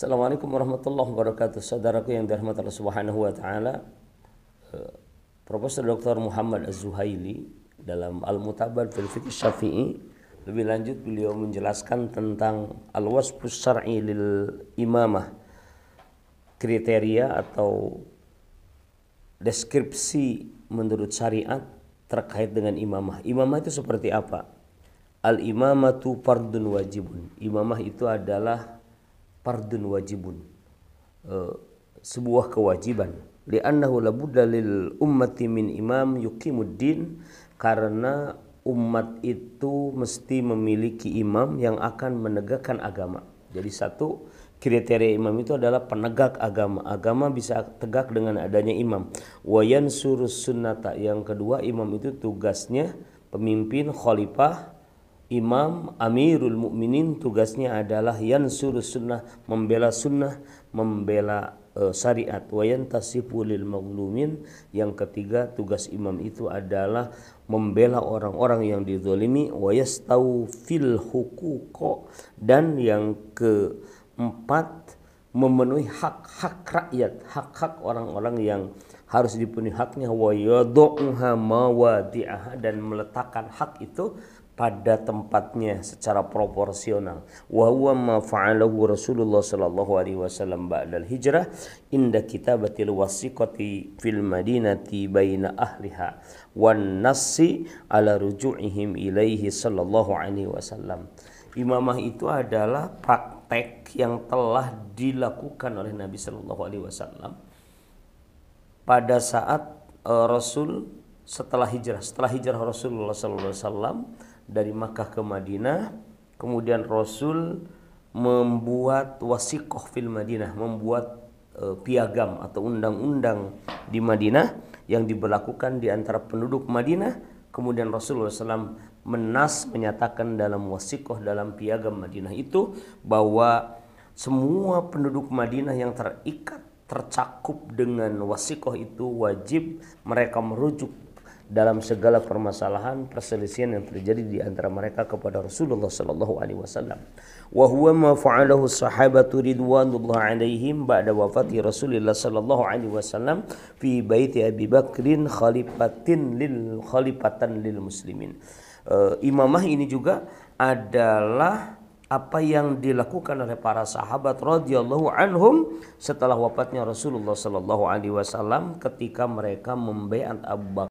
Assalamualaikum warahmatullahi wabarakatuh. Saudaraku yang dirahmat Allah Subhanahu wa taala, eh, Profesor Dr. Muhammad Az-Zuhaili dalam Al-Mutabar fil Fiqh Syafi'i lebih lanjut beliau menjelaskan tentang al wasbus syar'i lil imamah kriteria atau deskripsi menurut syariat terkait dengan imamah. Imamah itu seperti apa? Al imamatu fardun wajibun. Imamah itu adalah pardun wajibun e, sebuah kewajiban li'annahu labudda lil ummati min imam yuqimuddin karena umat itu mesti memiliki imam yang akan menegakkan agama. Jadi satu kriteria imam itu adalah penegak agama. Agama bisa tegak dengan adanya imam. Wayan surus sunnata. Yang kedua imam itu tugasnya pemimpin khalifah imam amirul mukminin tugasnya adalah suruh sunnah membela sunnah membela uh, syariat wayan tasipulil lil yang ketiga tugas imam itu adalah membela orang-orang yang dizolimi wayas yastawfil huquqo dan yang keempat memenuhi hak-hak rakyat hak-hak orang-orang yang harus dipenuhi haknya wa yadu'uha dan meletakkan hak itu pada tempatnya secara proporsional. Wa huwa ma fa'alahu Rasulullah sallallahu alaihi wasallam ba'dal hijrah inda kitabatil wasiqati fil madinati baina ahliha wan nassi ala ruju'ihim ilaihi sallallahu alaihi wasallam. Imamah itu adalah praktek yang telah dilakukan oleh Nabi sallallahu alaihi wasallam pada saat uh, Rasul setelah hijrah setelah hijrah Rasulullah sallallahu alaihi wasallam dari Makkah ke Madinah kemudian Rasul membuat wasiqah fil Madinah membuat e, piagam atau undang-undang di Madinah yang diberlakukan di antara penduduk Madinah kemudian Rasulullah SAW menas menyatakan dalam wasiqah dalam piagam Madinah itu bahwa semua penduduk Madinah yang terikat tercakup dengan wasiqah itu wajib mereka merujuk dalam segala permasalahan perselisihan yang terjadi di antara mereka kepada Rasulullah sallallahu alaihi wasallam. Wa huwa ma fa'alahu sahabatu ridwanullah alaihim ba'da wafati Rasulillah sallallahu alaihi wasallam fi baiti Abi Bakrin khalifatin lil khalifatan lil muslimin. Uh, imamah ini juga adalah apa yang dilakukan oleh para sahabat radhiyallahu anhum setelah wafatnya Rasulullah sallallahu alaihi wasallam ketika mereka membaiat Abu Bakar